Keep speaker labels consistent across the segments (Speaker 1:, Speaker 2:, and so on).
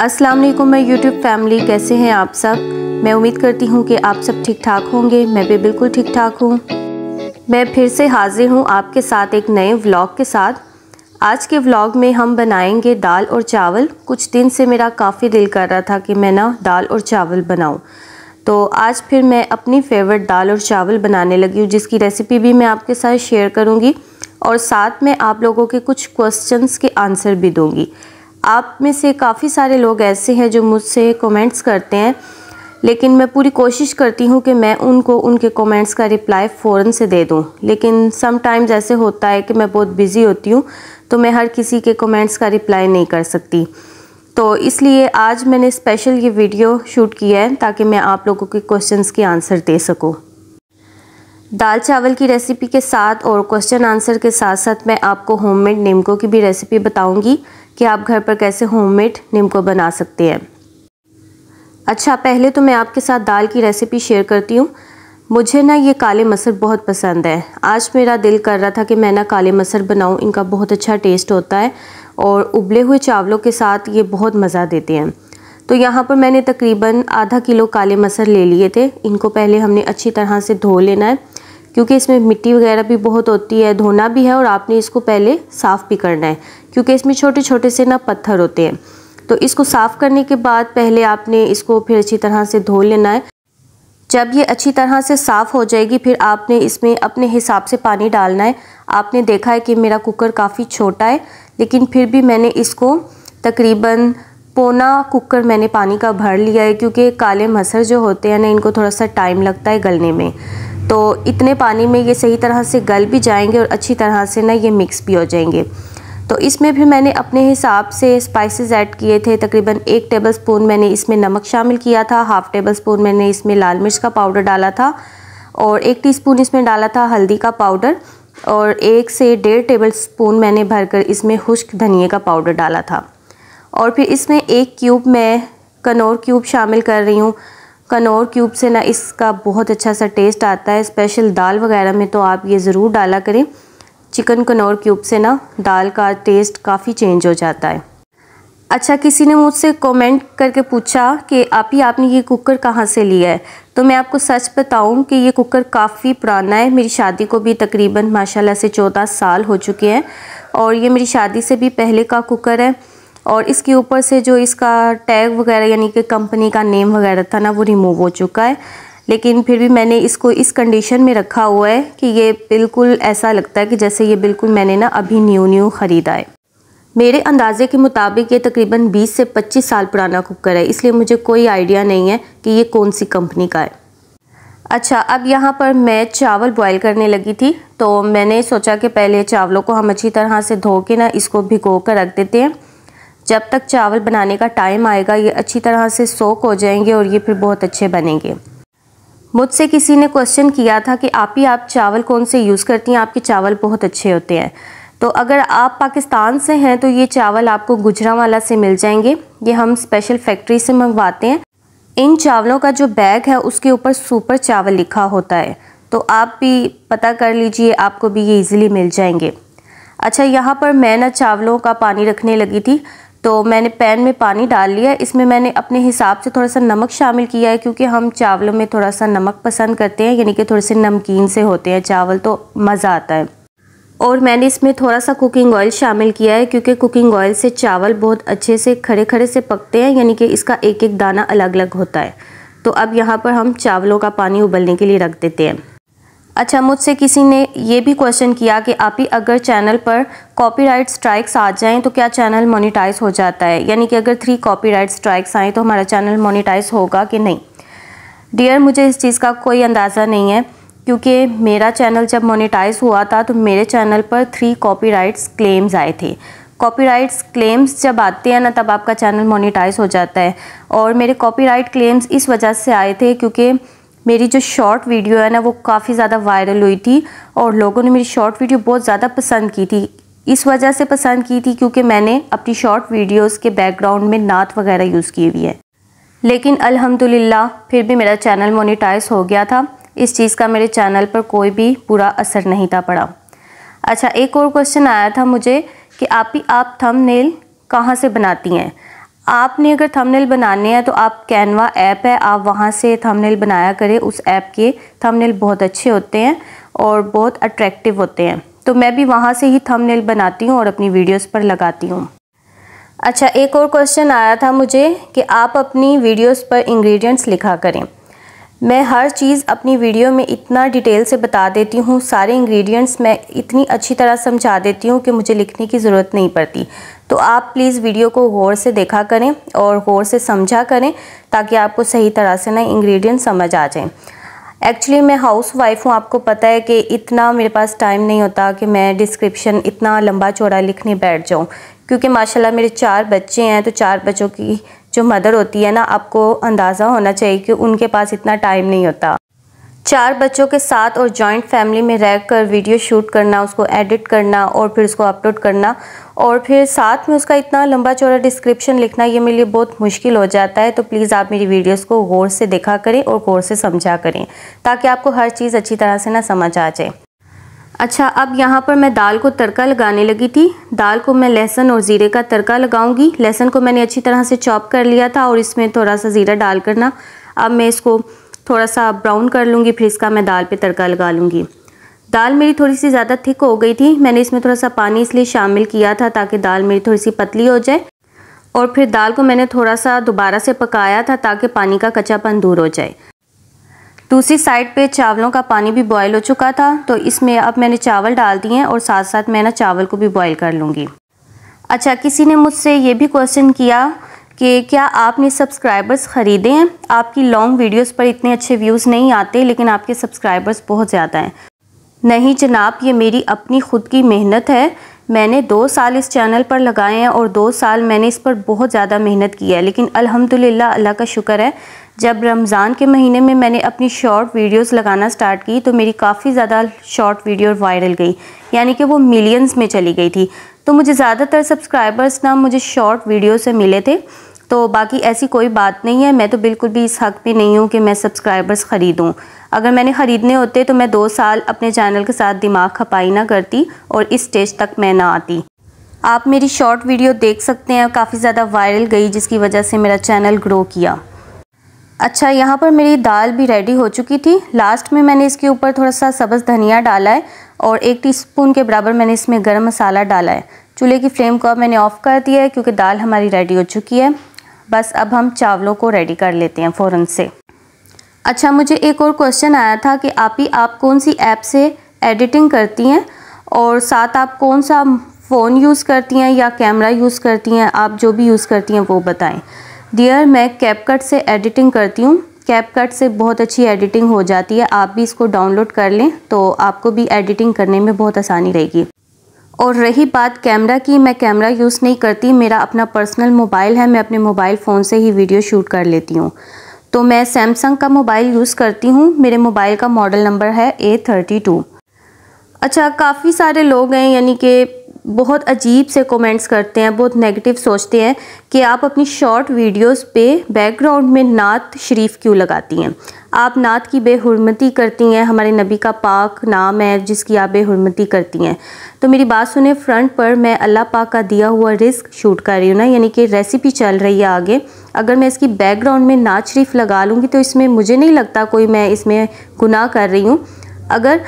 Speaker 1: अस्सलाम वालेकुम मैं यूट्यूब फैमिली कैसे हैं आप सब मैं उम्मीद करती हूँ कि आप सब ठीक ठाक होंगे मैं भी बिल्कुल ठीक ठाक हूँ मैं फिर से हाजिर हूँ आपके साथ एक नए व्लॉग के साथ आज के व्लॉग में हम बनाएंगे दाल और चावल कुछ दिन से मेरा काफ़ी दिल कर रहा था कि मैं ना दाल और चावल बनाऊँ तो आज फिर मैं अपनी फेवरेट दाल और चावल बनाने लगी हूँ जिसकी रेसिपी भी मैं आपके साथ शेयर करूँगी और साथ में आप लोगों के कुछ क्वेश्चंस के आंसर भी दूँगी आप में से काफ़ी सारे लोग ऐसे हैं जो मुझसे कमेंट्स करते हैं लेकिन मैं पूरी कोशिश करती हूँ कि मैं उनको उनके कमेंट्स का रिप्लाई फ़ौर से दे दूँ लेकिन समटाइम्स ऐसे होता है कि मैं बहुत बिज़ी होती हूँ तो मैं हर किसी के कमेंट्स का रिप्लाई नहीं कर सकती तो इसलिए आज मैंने स्पेशल ये वीडियो शूट किया है ताकि मैं आप लोगों के क्वेश्चन के आंसर दे सकूँ दाल चावल की रेसिपी के साथ और क्वेश्चन आंसर के साथ साथ मैं आपको होममेड नीमको की भी रेसिपी बताऊंगी कि आप घर पर कैसे होममेड निम्को बना सकते हैं अच्छा पहले तो मैं आपके साथ दाल की रेसिपी शेयर करती हूँ मुझे ना ये काले मसर बहुत पसंद है आज मेरा दिल कर रहा था कि मैं ना काले मसर बनाऊँ इनका बहुत अच्छा टेस्ट होता है और उबले हुए चावलों के साथ ये बहुत मज़ा देते हैं तो यहाँ पर मैंने तकरीबन आधा किलो काले मसर ले लिए थे इनको पहले हमने अच्छी तरह से धो लेना है क्योंकि इसमें मिट्टी वगैरह भी बहुत होती है धोना भी है और आपने इसको पहले साफ़ भी करना है क्योंकि इसमें छोटे छोटे से ना पत्थर होते हैं तो इसको साफ़ करने के बाद पहले आपने इसको फिर अच्छी तरह से धो लेना है जब ये अच्छी तरह से साफ़ हो जाएगी फिर आपने इसमें अपने हिसाब से पानी डालना है आपने देखा है कि मेरा कुकर काफ़ी छोटा है लेकिन फिर भी मैंने इसको तकरीबन पोना कुकर मैंने पानी का भर लिया है क्योंकि काले मसर जो होते हैं ना इनको थोड़ा सा टाइम लगता है गलने में तो इतने पानी में ये सही तरह से गल भी जाएंगे और अच्छी तरह से ना ये मिक्स भी हो जाएंगे तो इसमें भी मैंने अपने हिसाब से स्पाइसेस ऐड किए थे तकरीबन एक टेबल स्पून मैंने इसमें नमक शामिल किया था हाफ़ टेबल स्पून मैंने इसमें लाल मिर्च का पाउडर डाला था और एक टी इसमें डाला था हल्दी का पाउडर और एक से डेढ़ टेबल स्पून मैंने भरकर इसमें खुश्क धनिए का पाउडर डाला था और फिर इसमें एक क्यूब में कनौर क्यूब शामिल कर रही हूँ कनौर क्यूब से ना इसका बहुत अच्छा सा टेस्ट आता है स्पेशल दाल वगैरह में तो आप ये ज़रूर डाला करें चिकन कनौर क्यूब से ना दाल का टेस्ट काफ़ी चेंज हो जाता है अच्छा किसी ने मुझसे कमेंट करके पूछा कि आप ही आपने ये कुकर कहाँ से लिया है तो मैं आपको सच बताऊँ कि ये कुकर काफ़ी पुराना है मेरी शादी को भी तकरीबन माशाल्लाह से चौदह साल हो चुके हैं और ये मेरी शादी से भी पहले का कुकर है और इसके ऊपर से जो इसका टैग वगैरह यानी कि कंपनी का नेम वगैरह था ना वो रिमूव हो चुका है लेकिन फिर भी मैंने इसको इस कंडीशन में रखा हुआ है कि ये बिल्कुल ऐसा लगता है कि जैसे ये बिल्कुल मैंने ना अभी न्यू न्यू ख़रीदा है मेरे अंदाज़े के मुताबिक ये तकरीबन 20 से 25 साल पुराना कुकर है इसलिए मुझे कोई आइडिया नहीं है कि ये कौन सी कंपनी का है अच्छा अब यहाँ पर मैं चावल बॉईल करने लगी थी तो मैंने सोचा कि पहले चावलों को हम अच्छी तरह से धो के ना इसको भिगो कर रख देते हैं जब तक चावल बनाने का टाइम आएगा ये अच्छी तरह से सोक हो जाएंगे और ये फिर बहुत अच्छे बनेंगे मुझसे किसी ने क्वेश्चन किया था कि आप ही आप चावल कौन से यूज़ करती हैं आपके चावल बहुत अच्छे होते हैं तो अगर आप पाकिस्तान से हैं तो ये चावल आपको गुजरावाला से मिल जाएंगे ये हम स्पेशल फैक्ट्री से मंगवाते हैं इन चावलों का जो बैग है उसके ऊपर सुपर चावल लिखा होता है तो आप भी पता कर लीजिए आपको भी ये इजीली मिल जाएंगे अच्छा यहाँ पर मैं ना चावलों का पानी रखने लगी थी तो मैंने पैन में पानी डाल लिया इसमें मैंने अपने हिसाब से थोड़ा सा नमक शामिल किया है क्योंकि हम चावलों में थोड़ा सा नमक पसंद करते हैं यानी कि थोड़े से नमकीन से होते हैं चावल तो मज़ा आता है और मैंने इसमें थोड़ा सा कुकिंग ऑयल शामिल किया है क्योंकि कुकिंग ऑयल से चावल बहुत अच्छे से खड़े खड़े से पकते हैं यानी कि इसका एक एक दाना अलग अलग होता है तो अब यहाँ पर हम चावलों का पानी उबलने के लिए रख देते हैं अच्छा मुझसे किसी ने ये भी क्वेश्चन किया कि आप ही अगर चैनल पर कॉपीराइट स्ट्राइक्स आ जाएं तो क्या चैनल मोनेटाइज हो जाता है यानी कि अगर थ्री कॉपीराइट स्ट्राइक्स आएँ तो हमारा चैनल मोनेटाइज होगा कि नहीं डियर मुझे इस चीज़ का कोई अंदाज़ा नहीं है क्योंकि मेरा चैनल जब मोनेटाइज हुआ था तो मेरे चैनल पर थ्री कॉपी क्लेम्स आए थे कॉपीराइट्स क्लेम्स जब आते हैं ना तब आपका चैनल मोनीटाइज हो जाता है और मेरे कॉपीराइट क्लेम्स इस वजह से आए थे क्योंकि मेरी जो शॉर्ट वीडियो है ना वो काफ़ी ज़्यादा वायरल हुई थी और लोगों ने मेरी शॉर्ट वीडियो बहुत ज़्यादा पसंद की थी इस वजह से पसंद की थी क्योंकि मैंने अपनी शॉर्ट वीडियोस के बैकग्राउंड में नात वगैरह यूज़ की हुई है लेकिन अल्हम्दुलिल्लाह फिर भी मेरा चैनल मोनेटाइज हो गया था इस चीज़ का मेरे चैनल पर कोई भी बुरा असर नहीं था पड़ा अच्छा एक और क्वेश्चन आया था मुझे कि आप ही आप नेल कहाँ से बनाती हैं आपने अगर थंबनेल बनाने हैं तो आप कैनवा ऐप है आप वहाँ से थंबनेल बनाया करें उस ऐप के थंबनेल बहुत अच्छे होते हैं और बहुत अट्रैक्टिव होते हैं तो मैं भी वहाँ से ही थंबनेल बनाती हूँ और अपनी वीडियोस पर लगाती हूँ अच्छा एक और क्वेश्चन आया था मुझे कि आप अपनी वीडियोस पर इंग्रेडिएंट्स लिखा करें मैं हर चीज़ अपनी वीडियो में इतना डिटेल से बता देती हूँ सारे इंग्रेडिएंट्स मैं इतनी अच्छी तरह समझा देती हूँ कि मुझे लिखने की ज़रूरत नहीं पड़ती तो आप प्लीज़ वीडियो को गौर से देखा करें और गौर से समझा करें ताकि आपको सही तरह से ना इंग्रेडिएंट समझ आ जाएँ एक्चुअली मैं हाउस वाइफ हूँ आपको पता है कि इतना मेरे पास टाइम नहीं होता कि मैं डिस्क्रिप्शन इतना लंबा चौड़ा लिखने बैठ जाऊँ क्योंकि माशाल्लाह मेरे चार बच्चे हैं तो चार बच्चों की जो मदर होती है ना आपको अंदाज़ा होना चाहिए कि उनके पास इतना टाइम नहीं होता चार बच्चों के साथ और जॉइंट फैमिली में रहकर वीडियो शूट करना उसको एडिट करना और फिर उसको अपलोड करना और फिर साथ में उसका इतना लंबा चौड़ा डिस्क्रिप्शन लिखना ये मेरे लिए बहुत मुश्किल हो जाता है तो प्लीज़ आप मेरी वीडियोस को गौर से देखा करें और गौर से समझा करें ताकि आपको हर चीज़ अच्छी तरह से ना समझ आ जाए अच्छा अब यहाँ पर मैं दाल को तड़का लगाने लगी थी दाल को मैं लहसुन और ज़ीरे का तड़का लगाऊंगी लहसुन को मैंने अच्छी तरह से चॉप कर लिया था और इसमें थोड़ा सा ज़ीरा डाल करना अब मैं इसको थोड़ा सा ब्राउन कर लूँगी फिर इसका मैं दाल पे तड़का लगा लूँगी दाल मेरी थोड़ी सी ज़्यादा थिक हो गई थी मैंने इसमें थोड़ा सा पानी इसलिए शामिल किया था ताकि दाल मेरी थोड़ी सी पतली हो जाए और फिर दाल को मैंने थोड़ा सा दोबारा से पकाया था ताकि पानी का कच्चापन दूर हो जाए दूसरी साइड पे चावलों का पानी भी बॉयल हो चुका था तो इसमें अब मैंने चावल डाल दिए हैं और साथ साथ मैं ना चावल को भी बॉयल कर लूँगी अच्छा किसी ने मुझसे ये भी क्वेश्चन किया कि क्या आपने सब्सक्राइबर्स ख़रीदे हैं आपकी लॉन्ग वीडियोस पर इतने अच्छे व्यूज़ नहीं आते लेकिन आपके सब्सक्राइबर्स बहुत ज़्यादा हैं नहीं जनाब ये मेरी अपनी ख़ुद की मेहनत है मैंने दो साल इस चैनल पर लगाए हैं और दो साल मैंने इस पर बहुत ज़्यादा मेहनत की है लेकिन अल्हम्दुलिल्लाह अल्लाह का शुक्र है जब रमज़ान के महीने में मैंने अपनी शॉर्ट वीडियोस लगाना स्टार्ट की तो मेरी काफ़ी ज़्यादा शॉर्ट वीडियो वायरल गई यानी कि वो मिलियंस में चली गई थी तो मुझे ज़्यादातर सब्सक्राइबर्स ना मुझे शॉर्ट वीडियो से मिले थे तो बाकी ऐसी कोई बात नहीं है मैं तो बिल्कुल भी इस हक़ पे नहीं हूँ कि मैं सब्सक्राइबर्स ख़रीदूँ अगर मैंने ख़रीदने होते तो मैं दो साल अपने चैनल के साथ दिमाग खपाई ना करती और इस स्टेज तक मैं ना आती आप मेरी शॉर्ट वीडियो देख सकते हैं काफ़ी ज़्यादा वायरल गई जिसकी वजह से मेरा चैनल ग्रो किया अच्छा यहाँ पर मेरी दाल भी रेडी हो चुकी थी लास्ट में मैंने इसके ऊपर थोड़ा सा सब्ज़ धनिया डाला है और एक टीस्पून के बराबर मैंने इसमें गरम मसाला डाला है चूल्हे की फ्लेम को अब मैंने ऑफ़ कर दिया है क्योंकि दाल हमारी रेडी हो चुकी है बस अब हम चावलों को रेडी कर लेते हैं फ़ौरन से अच्छा मुझे एक और क्वेश्चन आया था कि आप ही आप कौन सी ऐप से एडिटिंग करती हैं और साथ आप कौन सा फ़ोन यूज़ करती हैं या कैमरा यूज़ करती हैं आप जो भी यूज़ करती हैं वो बताएँ डियर मैं कैपकट से एडिटिंग करती हूँ कैपकट से बहुत अच्छी एडिटिंग हो जाती है आप भी इसको डाउनलोड कर लें तो आपको भी एडिटिंग करने में बहुत आसानी रहेगी और रही बात कैमरा की मैं कैमरा यूज़ नहीं करती मेरा अपना पर्सनल मोबाइल है मैं अपने मोबाइल फ़ोन से ही वीडियो शूट कर लेती हूँ तो मैं सैमसंग का मोबाइल यूज़ करती हूँ मेरे मोबाइल का मॉडल नंबर है ए थर्टी टू अच्छा काफ़ी सारे लोग हैं यानी कि बहुत अजीब से कमेंट्स करते हैं बहुत नेगेटिव सोचते हैं कि आप अपनी शॉर्ट वीडियोस पे बैकग्राउंड में नात शरीफ क्यों लगाती हैं आप नात की बेहरमती करती हैं हमारे नबी का पाक नाम है जिसकी आप बेहरमती करती हैं तो मेरी बात सुने फ्रंट पर मैं अल्लाह पाक का दिया हुआ रिस्क शूट कर रही हूँ ना यानी कि रेसिपी चल रही है आगे अगर मैं इसकी बैकग्राउंड में नात शरीफ लगा लूँगी तो इसमें मुझे नहीं लगता कोई मैं इसमें गुनाह कर रही हूँ अगर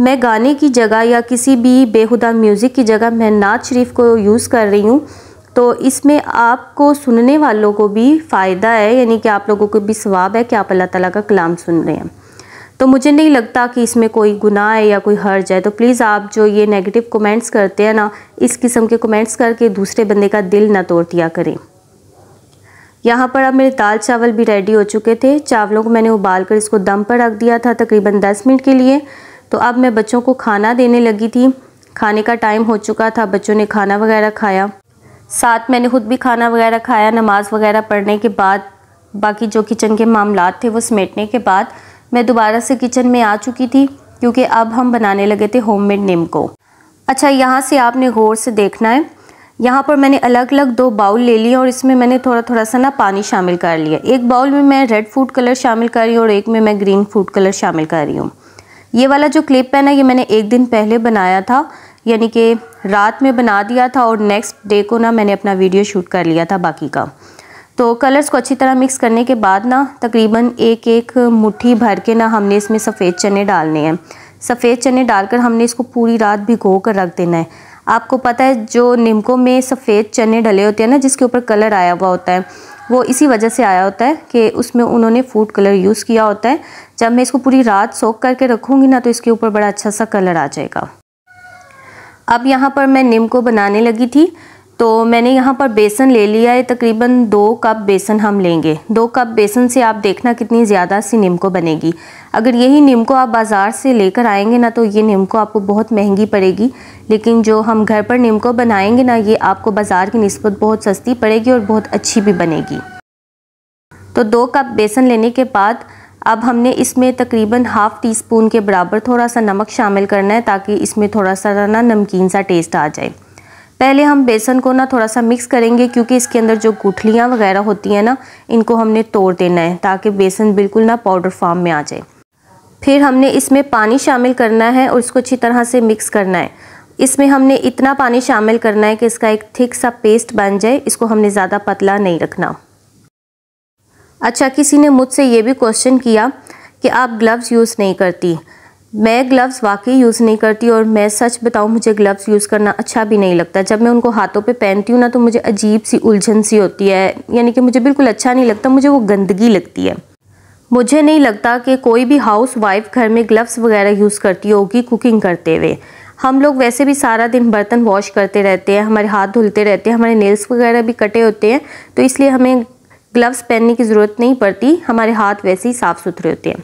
Speaker 1: मैं गाने की जगह या किसी भी बेहुदा म्यूज़िक की जगह मैं नाज शरीफ को यूज़ कर रही हूँ तो इसमें आपको सुनने वालों को भी फ़ायदा है यानी कि आप लोगों को भी स्वाब है कि आप अल्लाह ताला का कलाम सुन रहे हैं तो मुझे नहीं लगता कि इसमें कोई गुनाह है या कोई हर्ज है तो प्लीज़ आप जो ये नेगेटिव कमेंट्स करते हैं ना इस किस्म के कमेंट्स करके दूसरे बंदे का दिल ना तोड़ दिया करें यहाँ पर अब मेरे दाल चावल भी रेडी हो चुके थे चावलों को मैंने उबाल कर इसको दम पर रख दिया था तकरीबन दस मिनट के लिए तो अब मैं बच्चों को खाना देने लगी थी खाने का टाइम हो चुका था बच्चों ने खाना वगैरह खाया साथ मैंने खुद भी खाना वगैरह खाया नमाज़ वगैरह पढ़ने के बाद बाकी जो किचन के मामला थे वो समेटने के बाद मैं दोबारा से किचन में आ चुकी थी क्योंकि अब हम बनाने लगे थे होममेड को अच्छा यहाँ से आपने गौर से देखना है यहाँ पर मैंने अलग अलग दो बाउल ले लिए और इसमें मैंने थोड़ा थोड़ा सा ना पानी शामिल कर लिया एक बाउल में मैं रेड फूड कलर शामिल कर रही हूँ और एक में मैं ग्रीन फूड कलर शामिल कर रही हूँ ये वाला जो क्लिप है ना ये मैंने एक दिन पहले बनाया था यानी कि रात में बना दिया था और नेक्स्ट डे को ना मैंने अपना वीडियो शूट कर लिया था बाकी का तो कलर्स को अच्छी तरह मिक्स करने के बाद ना तकरीबन एक एक मुट्ठी भर के ना हमने इसमें सफ़ेद चने डालने हैं सफ़ेद चने डालकर हमने इसको पूरी रात भिगो कर रख देना है आपको पता है जो निमकों में सफ़ेद चने डले होते हैं ना जिसके ऊपर कलर आया हुआ होता है वो इसी वजह से आया होता है कि उसमें उन्होंने फूड कलर यूज़ किया होता है जब मैं इसको पूरी रात सोख करके रखूँगी ना तो इसके ऊपर बड़ा अच्छा सा कलर आ जाएगा अब यहाँ पर मैं निम को बनाने लगी थी तो मैंने यहाँ पर बेसन ले लिया है तकरीबन दो कप बेसन हम लेंगे दो कप बेसन से आप देखना कितनी ज़्यादा सी निम्को बनेगी अगर यही निम्को आप बाज़ार से लेकर आएंगे ना तो ये निम्को आपको बहुत महंगी पड़ेगी लेकिन जो हम घर पर निम्को बनाएंगे ना ये आपको बाज़ार की नस्बत बहुत सस्ती पड़ेगी और बहुत अच्छी भी बनेगी तो दो कप बेसन लेने के बाद अब हमने इसमें तकरीबन हाफ़ टी स्पून के बराबर थोड़ा सा नमक शामिल करना है ताकि इसमें थोड़ा सा ना नमकीन सा टेस्ट आ जाए पहले हम बेसन को ना थोड़ा सा मिक्स करेंगे क्योंकि इसके अंदर जो गुठलियाँ वगैरह होती हैं ना इनको हमने तोड़ देना है ताकि बेसन बिल्कुल ना पाउडर फॉर्म में आ जाए फिर हमने इसमें पानी शामिल करना है और इसको अच्छी तरह से मिक्स करना है इसमें हमने इतना पानी शामिल करना है कि इसका एक थिक सा पेस्ट बन जाए इसको हमने ज़्यादा पतला नहीं रखना अच्छा किसी ने मुझसे ये भी क्वेश्चन किया कि आप ग्लव्स यूज़ नहीं करती मैं ग्लव्स वाकई यूज़ नहीं करती और मैं सच बताऊँ मुझे ग्लव्स यूज़ करना अच्छा भी नहीं लगता जब मैं उनको हाथों पे पहनती हूँ ना तो मुझे अजीब सी उलझन सी होती है यानी कि मुझे बिल्कुल अच्छा नहीं लगता मुझे वो गंदगी लगती है मुझे नहीं लगता कि कोई भी हाउस वाइफ घर में ग्लव्स वगैरह यूज़ करती होगी कुकिंग करते हुए हम लोग वैसे भी सारा दिन बर्तन वॉश करते रहते हैं हमारे हाथ धुलते रहते हैं हमारे नेल्स वगैरह भी कटे होते हैं तो इसलिए हमें ग्लव्स पहनने की ज़रूरत नहीं पड़ती हमारे हाथ वैसे ही साफ़ सुथरे होते हैं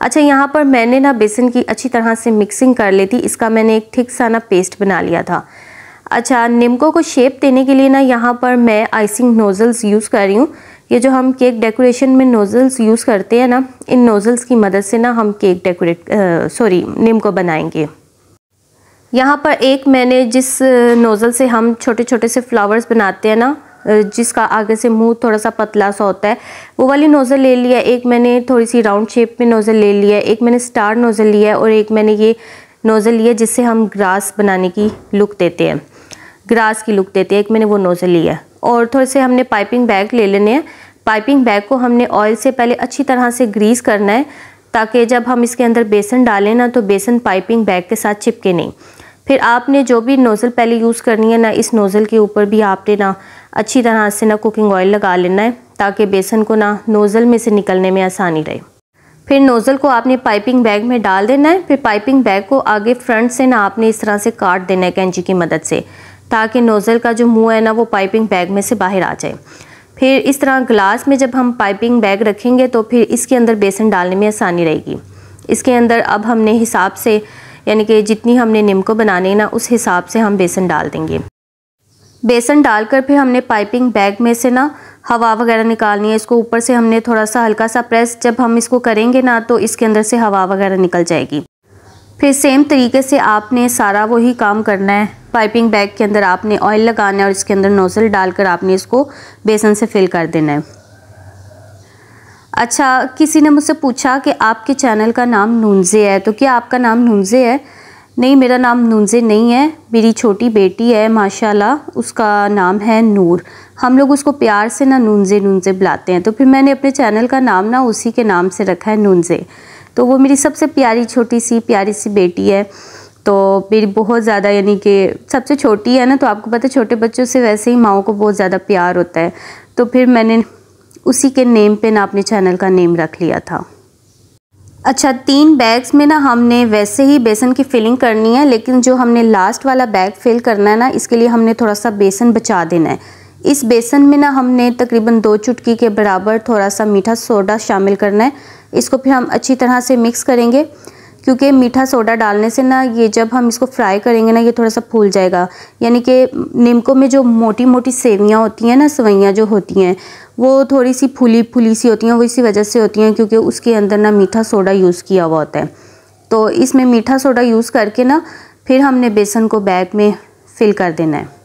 Speaker 1: अच्छा यहाँ पर मैंने ना बेसन की अच्छी तरह से मिक्सिंग कर ली थी इसका मैंने एक ठीक सा ना पेस्ट बना लिया था अच्छा निम्को को शेप देने के लिए ना यहाँ पर मैं आइसिंग नोज़ल्स यूज़ कर रही हूँ ये जो हम केक डेकोरेशन में नोज़ल्स यूज़ करते हैं ना इन नोज़ल्स की मदद से ना हम केक डेकोरेट सॉरी निमको बनाएंगे यहाँ पर एक मैंने जिस नोज़ल से हम छोटे छोटे से फ्लावर्स बनाते हैं ना जिसका आगे से मुंह थोड़ा सा पतला सा होता है वो वाली नोज़ल ले लिया एक मैंने थोड़ी सी राउंड शेप में नोज़ल ले लिया एक मैंने स्टार नोज़ल लिया और एक मैंने ये नोज़ल लिया जिससे हम ग्रास बनाने की लुक देते हैं ग्रास की लुक देते हैं एक मैंने वो नोज़ल लिया और थोड़े से हमने पाइपिंग बैग ले लेने हैं पाइपिंग बैग को हमने ऑयल से पहले अच्छी तरह से ग्रीस करना है ताकि जब हम इसके अंदर बेसन डालें ना तो बेसन पाइपिंग बैग के साथ चिपके नहीं फिर आपने जो भी नोज़ल पहले यूज़ करनी है ना इस नोज़ल के ऊपर भी आपने ना अच्छी तरह से ना कुकिंग ऑयल लगा लेना है ताकि बेसन को ना नोज़ल में से निकलने में आसानी रहे फिर नोज़ल को आपने पाइपिंग बैग में डाल देना है फिर पाइपिंग बैग को आगे फ्रंट से ना आपने इस तरह से काट देना है कैंची की मदद से ताकि नोज़ल का जो मुँह है ना वो पाइपिंग बैग में से बाहर आ जाए फिर इस तरह ग्लास में जब हम पाइपिंग बैग रखेंगे तो फिर इसके अंदर बेसन डालने में आसानी रहेगी इसके अंदर अब हमने हिसाब से यानी कि जितनी हमने को बनाने ना उस हिसाब से हम बेसन डाल देंगे बेसन डालकर फिर हमने पाइपिंग बैग में से ना हवा वगैरह निकालनी है इसको ऊपर से हमने थोड़ा सा हल्का सा प्रेस जब हम इसको करेंगे ना तो इसके अंदर से हवा वगैरह निकल जाएगी फिर सेम तरीके से आपने सारा वही काम करना है पाइपिंग बैग के अंदर आपने ऑयल लगाना है और इसके अंदर नोज़ल डालकर आपने इसको बेसन से फिल कर देना है अच्छा किसी ने मुझसे पूछा कि आपके चैनल का नाम नूनजे है तो क्या आपका नाम नूनजे है नहीं मेरा नाम नूनजे नहीं है मेरी छोटी बेटी है माशाल्लाह उसका नाम है नूर हम लोग उसको प्यार से ना नूनजे नूनजे बुलाते हैं तो फिर मैंने अपने चैनल का नाम ना उसी के नाम से रखा है नूनजे तो वो मेरी सबसे प्यारी छोटी सी प्यारी सी बेटी है तो मेरी बहुत ज़्यादा यानी कि सबसे छोटी है ना तो आपको पता है छोटे बच्चों से वैसे ही माओ को बहुत ज़्यादा प्यार होता है तो फिर मैंने उसी के नेम पे ना अपने चैनल का नेम रख लिया था अच्छा तीन बैग्स में ना हमने वैसे ही बेसन की फिलिंग करनी है लेकिन जो हमने लास्ट वाला बैग फिल करना है ना इसके लिए हमने थोड़ा सा बेसन बचा देना है इस बेसन में ना हमने तकरीबन दो चुटकी के बराबर थोड़ा सा मीठा सोडा शामिल करना है इसको फिर हम अच्छी तरह से मिक्स करेंगे क्योंकि मीठा सोडा डालने से ना ये जब हम इसको फ्राई करेंगे ना ये थोड़ा सा फूल जाएगा यानी कि नीमकों में जो मोटी मोटी सेवियाँ होती हैं ना सवैयाँ जो होती हैं वो थोड़ी सी फूली फूली सी होती हैं वो इसी वजह से होती हैं क्योंकि उसके अंदर ना मीठा सोडा यूज़ किया हुआ होता है तो इसमें मीठा सोडा यूज़ करके ना फिर हमने बेसन को बैग में फिल कर देना है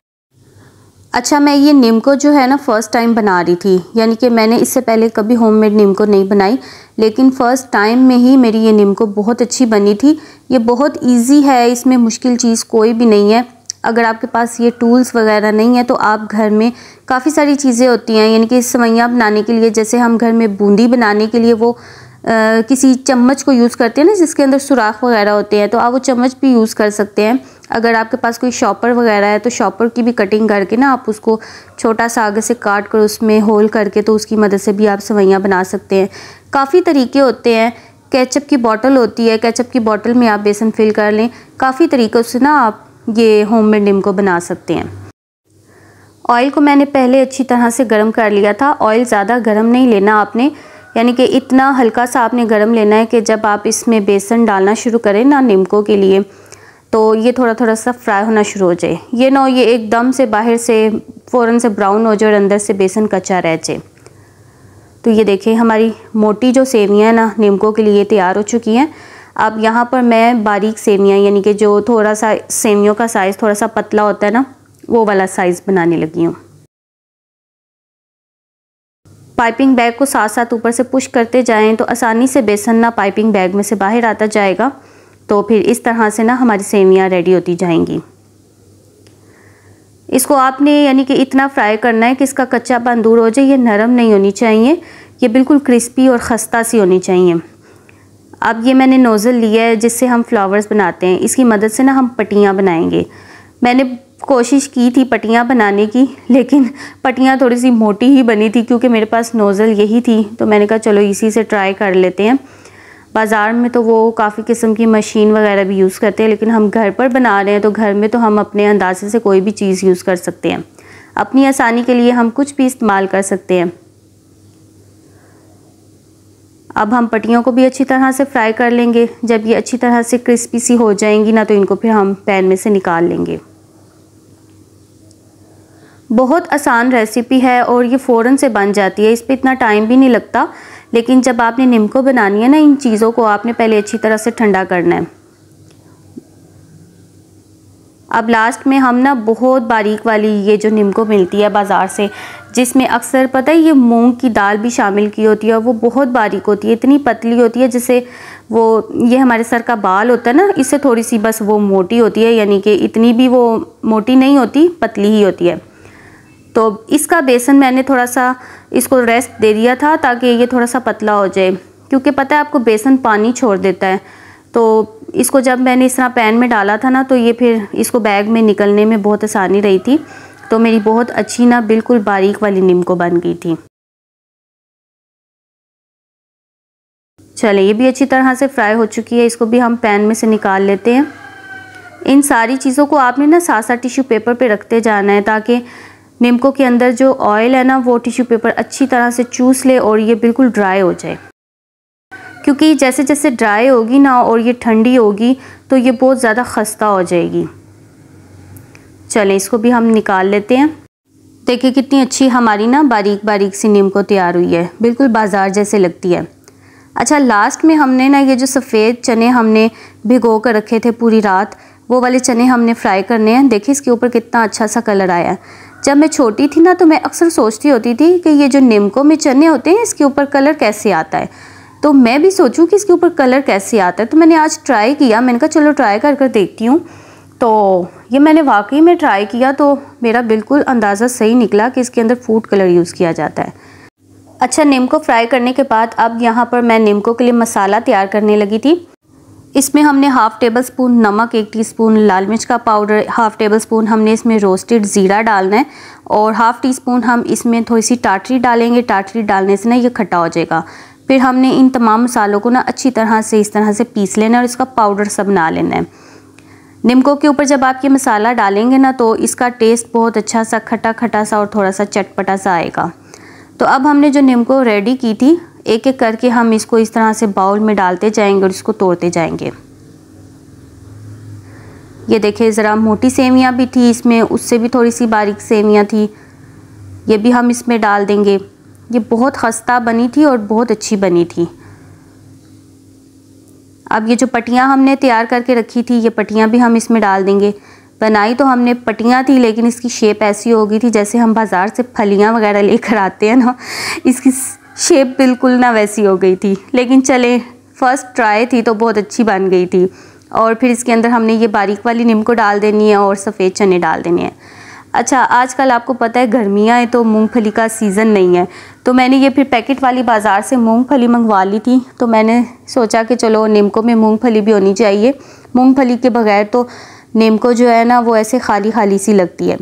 Speaker 1: अच्छा मैं ये निमको जो है ना फ़र्स्ट टाइम बना रही थी यानी कि मैंने इससे पहले कभी होममेड निमको नहीं बनाई लेकिन फ़र्स्ट टाइम में ही मेरी ये निमको बहुत अच्छी बनी थी ये बहुत इजी है इसमें मुश्किल चीज़ कोई भी नहीं है अगर आपके पास ये टूल्स वगैरह नहीं है तो आप घर में काफ़ी सारी चीज़ें होती हैं यानी कि सवैयाँ बनाने के लिए जैसे हम घर में बूंदी बनाने के लिए वो आ, किसी चम्मच को यूज़ करते हैं ना जिसके अंदर सुराख वगैरह होते हैं तो आप वो चम्मच भी यूज़ कर सकते हैं अगर आपके पास कोई शॉपर वगैरह है तो शॉपर की भी कटिंग करके ना आप उसको छोटा सा आगे से काट कर उसमें होल करके तो उसकी मदद से भी आप सवैयाँ बना सकते हैं काफ़ी तरीके होते हैं कैचअप की बॉटल होती है कैचअप की बॉटल में आप बेसन फिल कर लें काफ़ी तरीक़ों से ना आप ये होम मेड निम्को बना सकते हैं ऑयल को मैंने पहले अच्छी तरह से गर्म कर लिया था ऑयल ज़्यादा गर्म नहीं लेना आपने यानी कि इतना हल्का सा आपने गर्म लेना है कि जब आप इसमें बेसन डालना शुरू करें ना निम्को के लिए तो ये थोड़ा थोड़ा सा फ्राई होना शुरू हो जाए ये ना ये एकदम से बाहर से फ़ौरन से ब्राउन हो जाए और अंदर से बेसन कच्चा रह जाए तो ये देखें हमारी मोटी जो सेवियाँ हैं ना निम्को के लिए तैयार हो चुकी हैं अब यहाँ पर मैं बारीक सेवियाँ यानी कि जो थोड़ा सा सेवियों का साइज़ थोड़ा सा पतला होता है ना वो वाला साइज़ बनाने लगी हूँ पाइपिंग बैग को साथ साथ ऊपर से पुश करते जाएं तो आसानी से बेसन ना पाइपिंग बैग में से बाहर आता जाएगा तो फिर इस तरह से ना हमारी सेवियाँ रेडी होती जाएंगी इसको आपने यानी कि इतना फ्राई करना है कि इसका कच्चापन दूर हो जाए ये नरम नहीं होनी चाहिए ये बिल्कुल क्रिस्पी और खस्ता सी होनी चाहिए अब ये मैंने नोज़ल लिया है जिससे हम फ्लावर्स बनाते हैं इसकी मदद से ना हम पटियाँ बनाएंगे मैंने कोशिश की थी पटियाँ बनाने की लेकिन पटियाँ थोड़ी सी मोटी ही बनी थी क्योंकि मेरे पास नोज़ल यही थी तो मैंने कहा चलो इसी से ट्राई कर लेते हैं बाज़ार में तो वो काफ़ी किस्म की मशीन वगैरह भी यूज़ करते हैं लेकिन हम घर पर बना रहे हैं तो घर में तो हम अपने अंदाजे से कोई भी चीज़ यूज़ कर सकते हैं अपनी आसानी के लिए हम कुछ भी इस्तेमाल कर सकते हैं अब हम पटियों को भी अच्छी तरह से फ्राई कर लेंगे जब ये अच्छी तरह से क्रिस्पी सी हो जाएंगी ना तो इनको फिर हम पैन में से निकाल लेंगे बहुत आसान रेसिपी है और ये फ़ौरन से बन जाती है इस पर इतना टाइम भी नहीं लगता लेकिन जब आपने निमको बनानी है ना इन चीज़ों को आपने पहले अच्छी तरह से ठंडा करना है अब लास्ट में हम ना बहुत बारीक वाली ये जो नीमको मिलती है बाज़ार से जिसमें अक्सर पता है ये मूंग की दाल भी शामिल की होती है और वो बहुत बारीक होती है इतनी पतली होती है जिसे वो ये हमारे सर का बाल होता है ना इससे थोड़ी सी बस वो मोटी होती है यानी कि इतनी भी वो मोटी नहीं होती पतली ही होती है तो इसका बेसन मैंने थोड़ा सा इसको रेस्ट दे दिया था ताकि ये थोड़ा सा पतला हो जाए क्योंकि पता है आपको बेसन पानी छोड़ देता है तो इसको जब मैंने इस तरह पैन में डाला था ना तो ये फिर इसको बैग में निकलने में बहुत आसानी रही थी तो मेरी बहुत अच्छी ना बिल्कुल बारीक वाली नीमको बन गई थी चले ये भी अच्छी तरह से फ्राई हो चुकी है इसको भी हम पैन में से निकाल लेते हैं इन सारी चीज़ों को आपने ना साथ साथ टिश्यू पेपर पे रखते जाना है ताकि निम्को के अंदर जो ऑयल है ना वो टिश्यू पेपर अच्छी तरह से चूस ले और ये बिल्कुल ड्राई हो जाए क्योंकि जैसे जैसे ड्राई होगी ना और ये ठंडी होगी तो ये बहुत ज़्यादा खस्ता हो जाएगी चलें इसको भी हम निकाल लेते हैं देखिए कितनी अच्छी हमारी ना बारीक बारीक सी नीम को तैयार हुई है बिल्कुल बाजार जैसे लगती है अच्छा लास्ट में हमने ना ये जो सफ़ेद चने हमने भिगो कर रखे थे पूरी रात वो वाले चने हमने फ्राई करने हैं देखिए इसके ऊपर कितना अच्छा सा कलर आया है जब मैं छोटी थी ना तो मैं अक्सर सोचती होती थी कि ये जो नीमकों में चने होते हैं इसके ऊपर कलर कैसे आता है तो मैं भी सोचूँ कि इसके ऊपर कलर कैसे आता है तो मैंने आज ट्राई किया मैंने कहा चलो ट्राई कर कर देखती हूँ तो ये मैंने वाकई में ट्राई किया तो मेरा बिल्कुल अंदाज़ा सही निकला कि इसके अंदर फूड कलर यूज़ किया जाता है अच्छा नीम को फ्राई करने के बाद अब यहाँ पर मैं नीमको के लिए मसाला तैयार करने लगी थी इसमें हमने हाफ़ टेबल स्पून नमक एक टीस्पून लाल मिर्च का पाउडर हाफ़ टेबल स्पून हमने इसमें रोस्टेड ज़ीरा डालना है और हाफ़ टी स्पून हम इसमें थोड़ी सी टाटरी डालेंगे टाटरी डालने से ना ये खट्टा हो जाएगा फिर हमने इन तमाम मसालों को ना अच्छी तरह से इस तरह से पीस लेना है और इसका पाउडर सब बना लेना है निमको के ऊपर जब आप ये मसाला डालेंगे ना तो इसका टेस्ट बहुत अच्छा सा खटा खटा सा और थोड़ा सा चटपटा सा आएगा तो अब हमने जो निमको रेडी की थी एक एक करके हम इसको इस तरह से बाउल में डालते जाएंगे और इसको तोड़ते जाएंगे ये देखिए ज़रा मोटी सेवियाँ भी थी इसमें उससे भी थोड़ी सी बारीक सेवियाँ थी ये भी हम इसमें डाल देंगे ये बहुत खस्ता बनी थी और बहुत अच्छी बनी थी अब ये जो पटियाँ हमने तैयार करके रखी थी ये पटियाँ भी हम इसमें डाल देंगे बनाई तो हमने पटियाँ थी लेकिन इसकी शेप ऐसी हो गई थी जैसे हम बाज़ार से फलियाँ वगैरह लेकर आते हैं ना इसकी शेप बिल्कुल ना वैसी हो गई थी लेकिन चले फर्स्ट ट्राई थी तो बहुत अच्छी बन गई थी और फिर इसके अंदर हमने ये बारीक वाली नीम को डाल देनी है और सफ़ेद चने डाल देने हैं अच्छा आजकल आपको पता है गर्मियाँ हैं तो मूंगफली का सीज़न नहीं है तो मैंने ये फिर पैकेट वाली बाज़ार से मूंगफली मंगवा ली थी तो मैंने सोचा कि चलो नीमको में मूंगफली भी होनी चाहिए मूंगफली के बगैर तो नेमको जो है ना वो ऐसे खाली खाली सी लगती है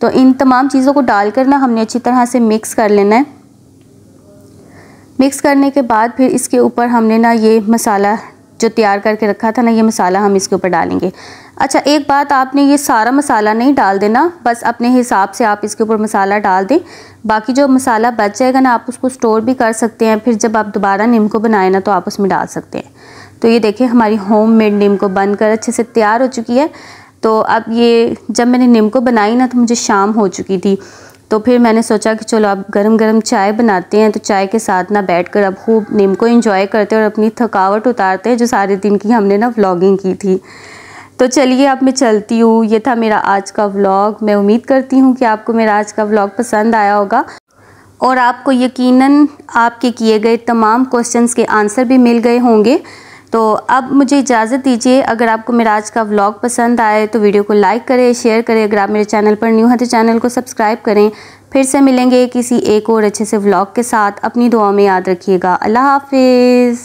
Speaker 1: तो इन तमाम चीज़ों को डालकर ना हमने अच्छी तरह से मिक्स कर लेना है मिक्स करने के बाद फिर इसके ऊपर हमने ना ये मसाला जो तैयार करके रखा था ना ये मसाला हम इसके ऊपर डालेंगे अच्छा एक बात आपने ये सारा मसाला नहीं डाल देना बस अपने हिसाब से आप इसके ऊपर मसाला डाल दें बाकी जो मसाला बच जाएगा ना आप उसको स्टोर भी कर सकते हैं फिर जब आप दोबारा को बनाए ना तो आप उसमें डाल सकते हैं तो ये देखें हमारी होम मेड बन बनकर अच्छे से तैयार हो चुकी है तो अब ये जब मैंने निम्को बनाई ना तो मुझे शाम हो चुकी थी तो फिर मैंने सोचा कि चलो आप गरम गरम चाय बनाते हैं तो चाय के साथ ना बैठकर अब खूब नीम को इंजॉय करते हैं और अपनी थकावट उतारते हैं जो सारे दिन की हमने ना व्लॉगिंग की थी तो चलिए अब मैं चलती हूँ ये था मेरा आज का व्लॉग मैं उम्मीद करती हूँ कि आपको मेरा आज का व्लॉग पसंद आया होगा और आपको यकीनन आपके किए गए तमाम क्वेश्चंस के आंसर भी मिल गए होंगे तो अब मुझे इजाज़त दीजिए अगर आपको मेरा आज का व्लॉग पसंद आए तो वीडियो को लाइक करें शेयर करें अगर आप मेरे चैनल पर न्यू हैं तो चैनल को सब्सक्राइब करें फिर से मिलेंगे किसी एक और अच्छे से व्लॉग के साथ अपनी दुआ में याद रखिएगा अल्लाह हाफिज़